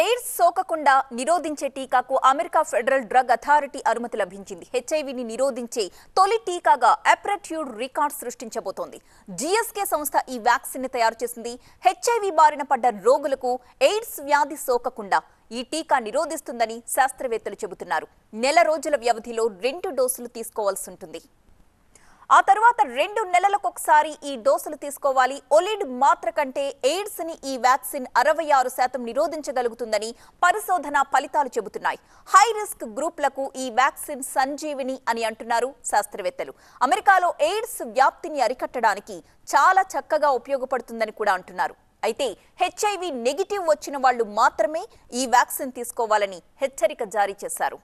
AIDS సోకకుండా నిరోధించే టీకాకు అమెరికా ఫెడరల్ డ్రగ్ అథారిటీ అనుమతి లభించింది హెచ్ఐవిని నిరోధించే తొలి టీకాగా అప్రట్యూడ్ రికార్డ్ సృష్టించబోతోంది జీఎస్కే సంస్థ ఈ వ్యాక్సిన్ ని తయారు చేసింది హెచ్ఐవి బారిన పడ్డ రోగులకు ఎయిడ్స్ వ్యాధి సోకకుండా ఈ టీకా నిరోధిస్తుందని శాస్త్రవేత్తలు చెబుతున్నారు నెల రోజుల వ్యవధిలో రెండు డోసులు తీసుకోవాల్సి ఉంటుంది ఆ తర్వాత రెండు నెలలకు ఒకసారి ఈ డోసులు తీసుకోవాలి ఒలిడ్ మాత్ర కంటే ఎయిడ్స్ ని ఈ వ్యాక్సిన్ అరవై ఆరు శాతం నిరోధించగలుగుతుందని పరిశోధన ఫలితాలు చెబుతున్నాయి హై రిస్క్ గ్రూప్లకు ఈ వ్యాక్సిన్ సంజీవిని అని అంటున్నారు శాస్త్రవేత్తలు అమెరికాలో ఎయిడ్స్ వ్యాప్తిని అరికట్టడానికి చాలా చక్కగా ఉపయోగపడుతుందని కూడా అంటున్నారు అయితే హెచ్ఐవి నెగిటివ్ వచ్చిన వాళ్ళు మాత్రమే ఈ వ్యాక్సిన్ తీసుకోవాలని హెచ్చరిక జారీ చేశారు